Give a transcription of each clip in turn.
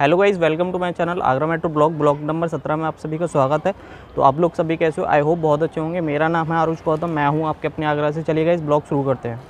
Hello guys welcome to my channel Agra metro blog blog number सत्रह में आप सभी का स्वागत है तो आप लोग सभी कैसे हो आई होप बहुत अच्छे होंगे मेरा नाम है आरुष गौतम मैं हूँ आपके अपने आगरा से चलिए गाइज ब्लॉग शुरू करते हैं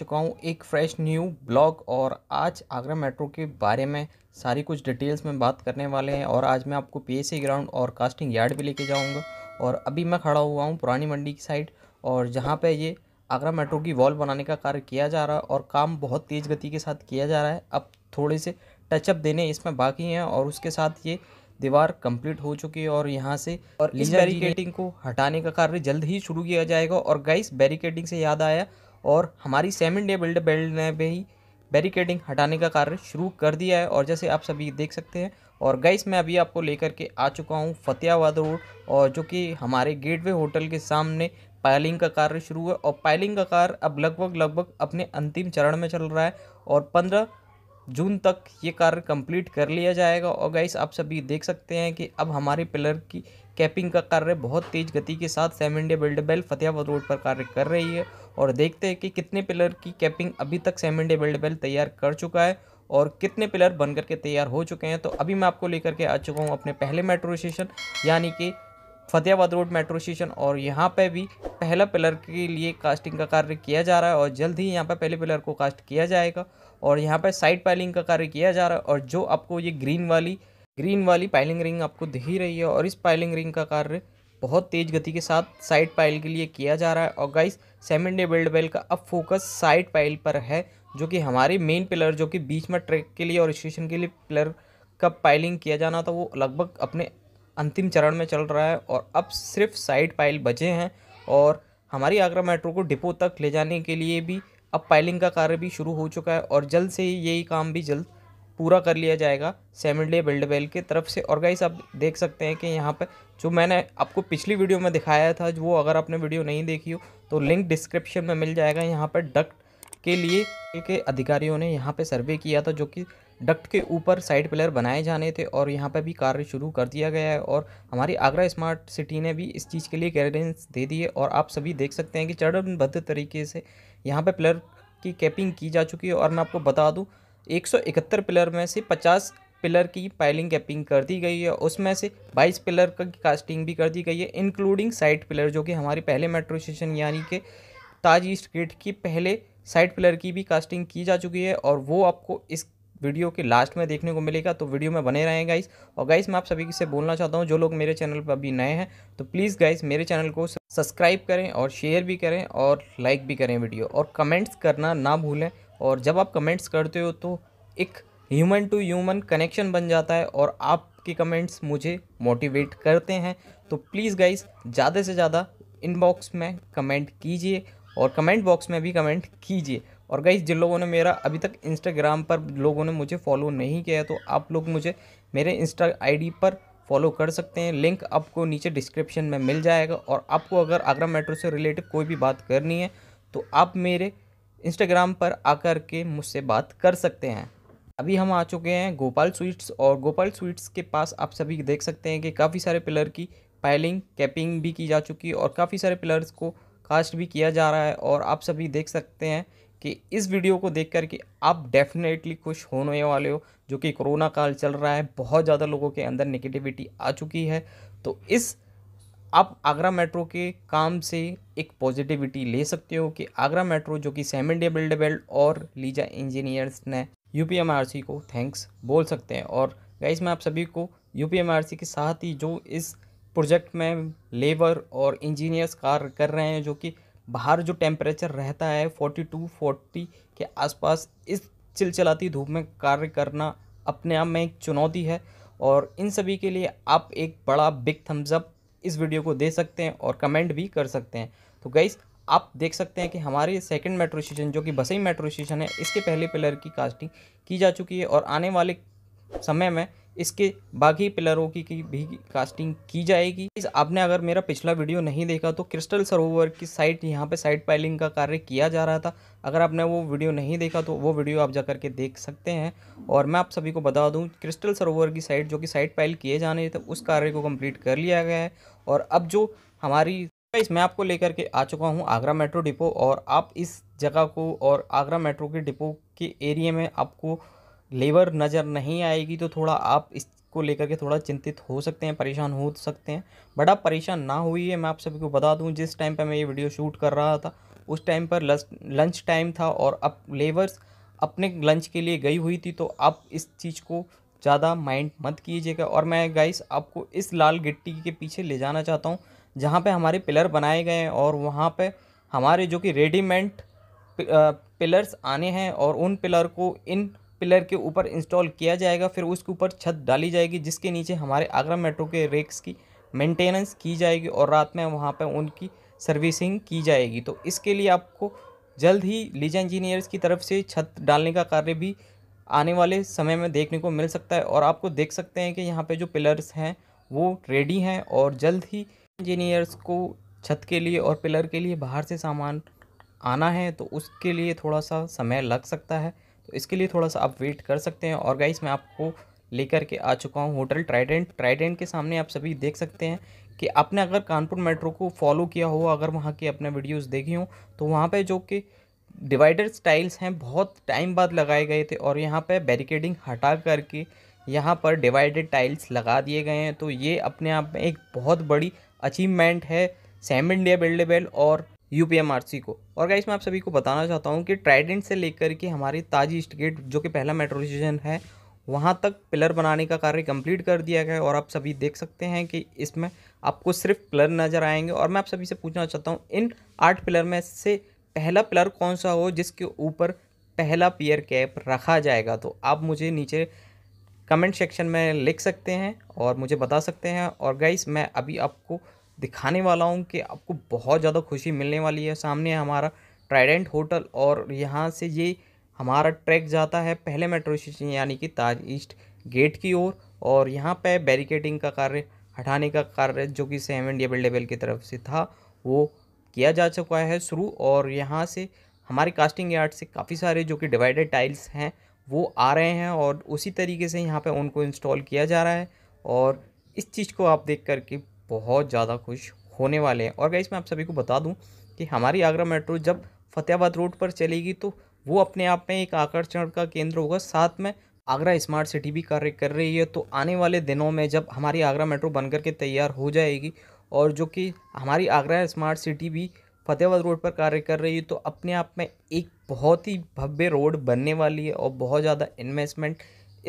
चुका हूँ एक फ्रेश न्यू ब्लॉग और आज आगरा मेट्रो के बारे में सारी कुछ डिटेल्स में बात करने वाले हैं और आज मैं आपको पी ग्राउंड और कास्टिंग यार्ड भी लेके जाऊँगा और अभी मैं खड़ा हुआ हूँ पुरानी मंडी की साइड और जहाँ पर ये आगरा मेट्रो की वॉल बनाने का कार्य किया जा रहा है और काम बहुत तेज़ गति के साथ किया जा रहा है अब थोड़े से टचअप देने इसमें बाकी हैं और उसके साथ ये दीवार कंप्लीट हो चुकी है और यहाँ से और इस बैरिकेडिंग को हटाने का कार्य जल्द ही शुरू किया जाएगा और गाइस बैरिकेडिंग से याद आया और हमारी सेवन डे बिल्ड बेल्ट ने भी बैरिकेडिंग हटाने का कार्य शुरू कर दिया है और जैसे आप सभी देख सकते हैं और गाइस मैं अभी आपको लेकर के आ चुका हूँ फतेहाबाद रोड और जो कि हमारे गेटवे होटल के सामने पायलिंग का कार्य शुरू हुआ और पायलिंग का कार्य अब लगभग लगभग अपने अंतिम चरण में चल रहा है और पंद्रह जून तक ये कार्य कंप्लीट कर लिया जाएगा और गाइस आप सभी देख सकते हैं कि अब हमारे पिलर की कैपिंग का कार्य बहुत तेज़ गति के साथ seven day Builtwell Fatehabad road पर कार्य कर रही है और देखते हैं कि कितने पिलर की कैपिंग अभी तक सेवन डे बिल्डबेल तैयार कर चुका है और कितने पिलर बन करके तैयार हो चुके हैं तो अभी मैं आपको लेकर के आ चुका हूँ अपने पहले मेट्रो स्टेशन यानी कि फतेहाबाद रोड मेट्रो स्टेशन और यहाँ पे भी पहला पिलर के लिए कास्टिंग का कार्य किया जा रहा है और जल्द ही यहाँ पे पहले पिलर को कास्ट किया जाएगा और यहाँ पे साइड पाइलिंग का कार्य किया जा रहा है और जो आपको ये ग्रीन वाली ग्रीन वाली पाइलिंग रिंग आपको दिख ही रही है और इस पाइलिंग रिंग का कार्य बहुत तेज गति के साथ साइड पाइल के लिए किया जा रहा है और guys seven day Builtwell का अब फोकस साइड पाइल पर है जो कि हमारे मेन पिलर जो कि बीच में ट्रैक के लिए और स्टेशन के लिए पिलर का पाइलिंग किया जाना था वो लगभग अपने अंतिम चरण में चल रहा है और अब सिर्फ साइड पाइल बचे हैं और हमारी आगरा मेट्रो को डिपो तक ले जाने के लिए भी अब पाइलिंग का कार्य भी शुरू हो चुका है और जल्द से ही यही काम भी जल्द पूरा कर लिया जाएगा सेवन डे बिल्ड बेल की तरफ से और गाइस आप देख सकते हैं कि यहाँ पर जो मैंने आपको पिछली वीडियो में दिखाया था वो अगर आपने वीडियो नहीं देखी हो तो लिंक डिस्क्रिप्शन में मिल जाएगा यहाँ पर डक्ट के लिए के अधिकारियों ने यहाँ पर सर्वे किया था जो कि डक्ट के ऊपर साइड पिलर बनाए जाने थे और यहाँ पर भी कार्य शुरू कर दिया गया है और हमारी आगरा स्मार्ट सिटी ने भी इस चीज़ के लिए गाइडेंस दे दिए है और आप सभी देख सकते हैं कि चरणबद्ध तरीके से यहाँ पर पिलर की कैपिंग की जा चुकी है और मैं आपको बता दूँ 171 पिलर में से 50 पिलर की पाइलिंग कैपिंग कर दी गई है उसमें से 22 पिलर की कास्टिंग भी कर दी गई है इंक्लूडिंग साइड पिलर जो कि हमारे पहले मेट्रो स्टेशन यानी कि ताज ईस्ट गेट की पहले साइड पिलर की भी कास्टिंग की जा चुकी है और वो आपको इस वीडियो के लास्ट में देखने को मिलेगा तो वीडियो में बने रहें गाइस और गाइस मैं आप सभी से बोलना चाहता हूँ जो लोग मेरे चैनल पर अभी नए हैं तो प्लीज़ गाइस मेरे चैनल को सब्सक्राइब करें और शेयर भी करें और लाइक भी करें वीडियो और कमेंट्स करना ना भूलें और जब आप कमेंट्स करते हो तो एक ह्यूमन टू ह्यूमन कनेक्शन बन जाता है और आपके कमेंट्स मुझे मोटिवेट करते हैं तो प्लीज़ गाइस ज़्यादा से ज़्यादा इनबॉक्स में कमेंट कीजिए और कमेंट बॉक्स में भी कमेंट कीजिए और गाइज जिन लोगों ने मेरा अभी तक इंस्टाग्राम पर लोगों ने मुझे फॉलो नहीं किया है तो आप लोग मुझे मेरे इंस्टा आई पर फॉलो कर सकते हैं लिंक आपको नीचे डिस्क्रिप्शन में मिल जाएगा और आपको अगर आगरा मेट्रो से रिलेटेड कोई भी बात करनी है तो आप मेरे इंस्टाग्राम पर आकर के मुझसे बात कर सकते हैं अभी हम आ चुके हैं गोपाल स्वीट्स और गोपाल स्वीट्स के पास आप सभी देख सकते हैं कि काफ़ी सारे पिलर की पाइलिंग कैपिंग भी की जा चुकी है और काफ़ी सारे पिलर्स को कास्ट भी किया जा रहा है और आप सभी देख सकते हैं कि इस वीडियो को देख करके आप डेफिनेटली खुश होने वाले हो जो कि कोरोना काल चल रहा है बहुत ज़्यादा लोगों के अंदर निगेटिविटी आ चुकी है तो इस आप आगरा मेट्रो के काम से एक पॉजिटिविटी ले सकते हो कि आगरा मेट्रो जो कि सेमन इंडिया बिल्ड बेल्ट और लीजा इंजीनियर्स ने यू को थैंक्स बोल सकते हैं और गाइस मैं आप सभी को यू के साथ ही जो इस प्रोजेक्ट में लेबर और इंजीनियर्स कार्य कर रहे हैं जो कि बाहर जो टेम्परेचर रहता है टू फोर्टी के आसपास इस चिलचिलाती धूप में कार्य करना अपने आप में एक चुनौती है और इन सभी के लिए आप एक बड़ा बिग थम्सअप इस वीडियो को दे सकते हैं और कमेंट भी कर सकते हैं तो गाइस आप देख सकते हैं कि हमारे सेकंड मेट्रो स्टेशन जो कि बसई मेट्रो स्टेशन है इसके पहले पिलर की कास्टिंग की जा चुकी है और आने वाले समय में इसके बाकी पिलरों की, की भी कास्टिंग की जाएगी आपने अगर मेरा पिछला वीडियो नहीं देखा तो क्रिस्टल सरोवर की साइट यहाँ पे साइट पाइलिंग का कार्य किया जा रहा था अगर आपने वो वीडियो नहीं देखा तो वो वीडियो आप जा करके देख सकते हैं और मैं आप सभी को बता दूँ क्रिस्टल सरोवर की साइट जो कि साइट पाइल किए जाने थे उस कार्य को कम्प्लीट कर लिया गया है और अब जो हमारी इस मैं आपको लेकर के आ चुका हूँ आगरा मेट्रो डिपो और आप इस जगह को और आगरा मेट्रो के डिपो के एरिए में आपको लेवर नज़र नहीं आएगी तो थोड़ा आप इसको लेकर के थोड़ा चिंतित हो सकते हैं परेशान हो सकते हैं बट आप परेशान ना है मैं आप सभी को बता दूँ जिस टाइम पर मैं ये वीडियो शूट कर रहा था उस टाइम पर लंच टाइम था और अब लेबर्स अपने लंच के लिए गई हुई थी तो आप इस चीज़ को ज़्यादा माइंड मत कीजिएगा और मैं गाइस आपको इस लाल गिट्टी के पीछे ले जाना चाहता हूँ जहाँ पे हमारे पिलर बनाए गए हैं और वहाँ पे हमारे जो कि रेडीमेड पिलर्स आने हैं और उन पिलर को इन पिलर के ऊपर इंस्टॉल किया जाएगा फिर उसके ऊपर छत डाली जाएगी जिसके नीचे हमारे आगरा मेट्रो के रेक्स की मेंटेनेंस की जाएगी और रात में वहाँ पर उनकी सर्विसिंग की जाएगी तो इसके लिए आपको जल्द ही लीजा इंजीनियर्स की तरफ से छत डालने का कार्य भी आने वाले समय में देखने को मिल सकता है और आपको देख सकते हैं कि यहाँ पे जो पिलर्स हैं वो रेडी हैं और जल्द ही इंजीनियर्स को छत के लिए और पिलर के लिए बाहर से सामान आना है तो उसके लिए थोड़ा सा समय लग सकता है तो इसके लिए थोड़ा सा आप वेट कर सकते हैं और गाइस मैं आपको लेकर के आ चुका हूँ होटल ट्राइडेंट ट्राइडेंट के सामने आप सभी देख सकते हैं कि आपने अगर कानपुर मेट्रो को फॉलो किया हो अगर वहाँ की अपने वीडियोस देखी हो तो वहाँ पे जो कि डिवाइडर स्टाइल्स हैं बहुत टाइम बाद लगाए गए थे और यहाँ पे बैरिकेडिंग हटा करके यहाँ पर डिवाइडेड टाइल्स लगा दिए गए हैं तो ये अपने आप में एक बहुत बड़ी अचीवमेंट है सैम इंडिया बिल्डेबल और यू को और गाइस मैं आप सभी को बताना चाहता हूँ कि ट्राइडेंट से लेकर के हमारी ताज स्टेट गेट जो कि पहला मेट्रो स्टेशन है वहाँ तक पिलर बनाने का कार्य कंप्लीट कर दिया गया है और आप सभी देख सकते हैं कि इसमें आपको सिर्फ पिलर नज़र आएंगे और मैं आप सभी से पूछना चाहता हूँ इन आठ पिलर में से पहला पिलर कौन सा हो जिसके ऊपर पहला पियर कैप रखा जाएगा तो आप मुझे नीचे कमेंट सेक्शन में लिख सकते हैं और मुझे बता सकते हैं और गाइस मैं अभी आपको दिखाने वाला हूँ कि आपको बहुत ज़्यादा खुशी मिलने वाली है सामने हमारा ट्राइडेंट होटल और यहाँ से ये हमारा ट्रैक जाता है पहले मेट्रो स्टेशन यानी कि ताज ईस्ट गेट की ओर और, और यहाँ पे बैरिकेडिंग का कार्य हटाने का कार्य जो कि सेम इंडिया बिल्डेबल की तरफ से था वो किया जा चुका है शुरू और यहाँ से हमारे कास्टिंग यार्ड से काफ़ी सारे जो कि डिवाइडेड टाइल्स हैं वो आ रहे हैं और उसी तरीके से यहाँ पे उनको इंस्टॉल किया जा रहा है और इस चीज़ को आप देख करके बहुत ज़्यादा खुश होने वाले हैं और गई मैं आप सभी को बता दूँ कि हमारी आगरा मेट्रो जब फतेहाबाद रोड पर चलेगी तो वो अपने आप में एक आकर्षण का केंद्र होगा साथ में आगरा स्मार्ट सिटी भी कार्य कर रही है तो आने वाले दिनों में जब हमारी आगरा मेट्रो बनकर के तैयार हो जाएगी और जो कि हमारी आगरा स्मार्ट सिटी भी फतेहाबाद रोड पर कार्य कर रही है तो अपने आप में एक बहुत ही भव्य रोड बनने वाली है और बहुत ज़्यादा इन्वेस्टमेंट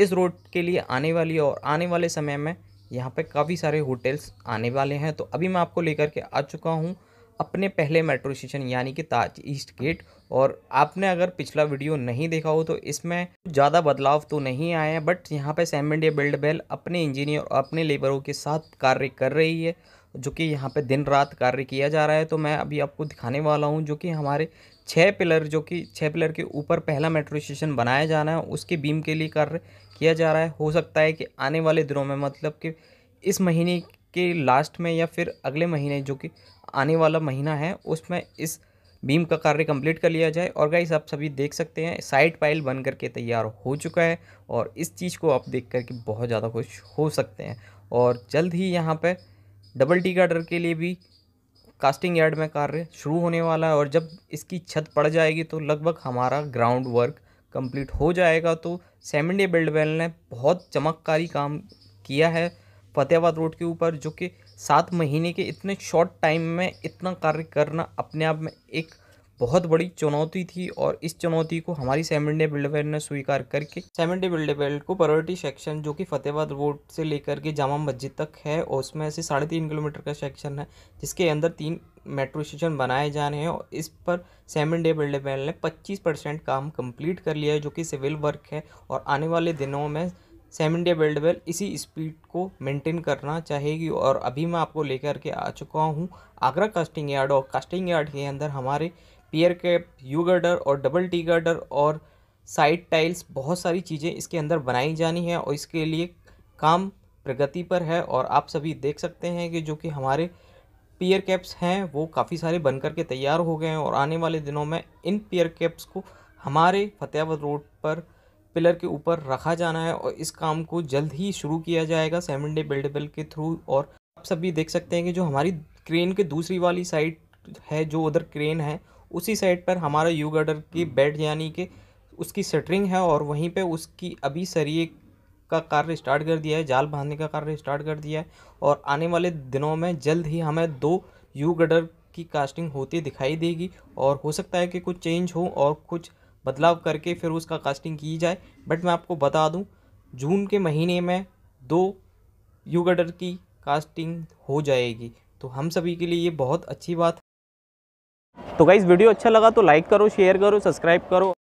इस रोड के लिए आने वाली है और आने वाले समय में यहाँ पे काफ़ी सारे होटल्स आने वाले हैं तो अभी मैं आपको लेकर के आ चुका हूँ अपने पहले मेट्रो स्टेशन यानी कि ताज ईस्ट गेट और आपने अगर पिछला वीडियो नहीं देखा हो तो इसमें ज़्यादा बदलाव तो नहीं आया हैं बट यहाँ पे सैम इंडिया बिल्ड बेल अपने इंजीनियर और अपने लेबरों के साथ कार्य कर रही है जो कि यहाँ पे दिन रात कार्य किया जा रहा है तो मैं अभी आपको दिखाने वाला हूँ जो कि हमारे छः पिलर जो कि छः पिलर के ऊपर पहला मेट्रो स्टेशन बनाया जाना है उसके बीम के लिए कार्य किया जा रहा है हो सकता है कि आने वाले दिनों में मतलब कि इस महीने के लास्ट में या फिर अगले महीने जो कि आने वाला महीना है उसमें इस बीम का कार्य कंप्लीट कर लिया जाए और गाइस आप सभी देख सकते हैं साइड पाइल बन करके तैयार हो चुका है और इस चीज़ को आप देख करके बहुत ज़्यादा खुश हो सकते हैं और जल्द ही यहाँ पर डबल टी का डर के लिए भी कास्टिंग यार्ड में कार्य शुरू होने वाला है और जब इसकी छत पड़ जाएगी तो लगभग हमारा ग्राउंड वर्क कंप्लीट हो जाएगा तो सेवन डे वेल ने बहुत चमककारी काम किया है फतेहाबाद रोड के ऊपर जो कि सात महीने के इतने शॉर्ट टाइम में इतना कार्य करना अपने आप में एक बहुत बड़ी चुनौती थी और इस चुनौती को हमारी सेवन डे बिल्डवेयर ने स्वीकार करके सेवन डे बिल्डवेयर को प्रायोरिटी सेक्शन जो कि फतेहाबाद रोड से लेकर के जामा मस्जिद तक है और उसमें से साढ़े तीन किलोमीटर का सेक्शन है जिसके अंदर तीन मेट्रो स्टेशन बनाए जाने हैं और इस पर सेवन डे बिल्डवेयर ने पच्चीस परसेंट काम कम्प्लीट कर लिया है जो कि सिविल वर्क है और आने वाले दिनों में सेम इंडिया बिल्डवेल इसी स्पीड को मेंटेन करना चाहेगी और अभी मैं आपको लेकर के आ चुका हूँ आगरा कास्टिंग यार्ड और कास्टिंग यार्ड के अंदर हमारे पियर कैप यू गर्डर और डबल टी गर्डर और साइड टाइल्स बहुत सारी चीज़ें इसके अंदर बनाई जानी है और इसके लिए काम प्रगति पर है और आप सभी देख सकते हैं कि जो कि हमारे पियर कैप्स हैं वो काफ़ी सारे बन कर के तैयार हो गए हैं और आने वाले दिनों में इन पियर कैप्स को हमारे फतेहाबाद रोड पर पिलर के ऊपर रखा जाना है और इस काम को जल्द ही शुरू किया जाएगा सेवन डे बिल्डेबल के थ्रू और आप सभी देख सकते हैं कि जो हमारी क्रेन के दूसरी वाली साइड है जो उधर क्रेन है उसी साइड पर हमारा यू गर्डर की हम्म। बेड यानी कि उसकी सेटरिंग है और वहीं पे उसकी अभी सरिए का कार्य स्टार्ट कर दिया है जाल बांधने का कार्य स्टार्ट कर दिया है और आने वाले दिनों में जल्द ही हमें दो यू गर्डर की कास्टिंग होती दिखाई देगी और हो सकता है कि कुछ चेंज हो और कुछ बदलाव करके फिर उसका कास्टिंग की जाए बट मैं आपको बता दूँ जून के महीने में दो यू गर्डर की कास्टिंग हो जाएगी तो हम सभी के लिए ये बहुत अच्छी बात तो गाइज़ वीडियो अच्छा लगा तो लाइक करो शेयर करो सब्सक्राइब करो